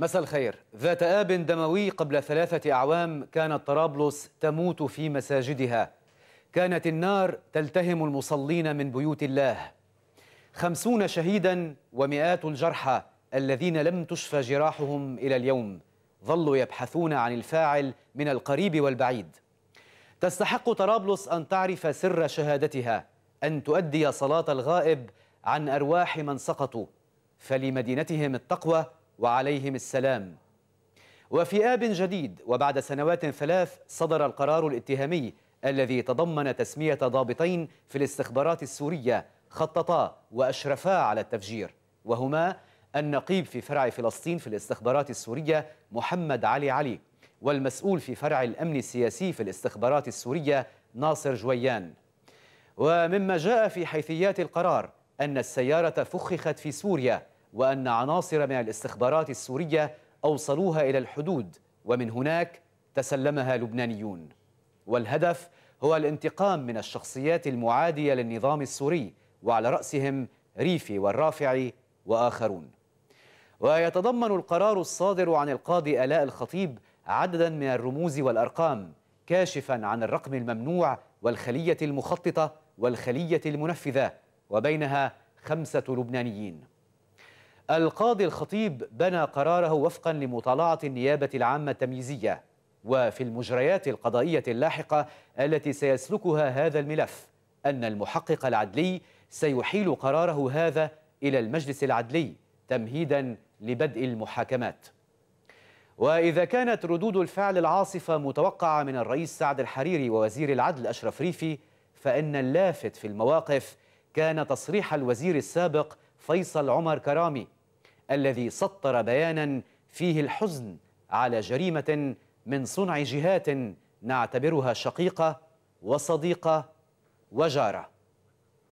مساء الخير ذات آب دموي قبل ثلاثة أعوام كانت طرابلس تموت في مساجدها كانت النار تلتهم المصلين من بيوت الله خمسون شهيدا ومئات الجرحى الذين لم تشفى جراحهم إلى اليوم ظلوا يبحثون عن الفاعل من القريب والبعيد تستحق طرابلس أن تعرف سر شهادتها أن تؤدي صلاة الغائب عن أرواح من سقطوا فلمدينتهم التقوى وعليهم السلام وفي آب جديد وبعد سنوات ثلاث صدر القرار الاتهامي الذي تضمن تسمية ضابطين في الاستخبارات السورية خططا وأشرفا على التفجير وهما النقيب في فرع فلسطين في الاستخبارات السورية محمد علي علي والمسؤول في فرع الأمن السياسي في الاستخبارات السورية ناصر جويان ومما جاء في حيثيات القرار أن السيارة فخخت في سوريا وأن عناصر من الاستخبارات السورية أوصلوها إلى الحدود ومن هناك تسلمها لبنانيون والهدف هو الانتقام من الشخصيات المعادية للنظام السوري وعلى رأسهم ريفي والرافعي وآخرون ويتضمن القرار الصادر عن القاضي آلاء الخطيب عددا من الرموز والأرقام كاشفا عن الرقم الممنوع والخلية المخططة والخلية المنفذة وبينها خمسة لبنانيين القاضي الخطيب بنى قراره وفقا لمطالعة النيابة العامة التمييزية وفي المجريات القضائية اللاحقة التي سيسلكها هذا الملف أن المحقق العدلي سيحيل قراره هذا إلى المجلس العدلي تمهيدا لبدء المحاكمات وإذا كانت ردود الفعل العاصفة متوقعة من الرئيس سعد الحريري ووزير العدل أشرف ريفي فإن اللافت في المواقف كان تصريح الوزير السابق فيصل عمر كرامي الذي سطر بيانا فيه الحزن على جريمة من صنع جهات نعتبرها شقيقة وصديقة وجارة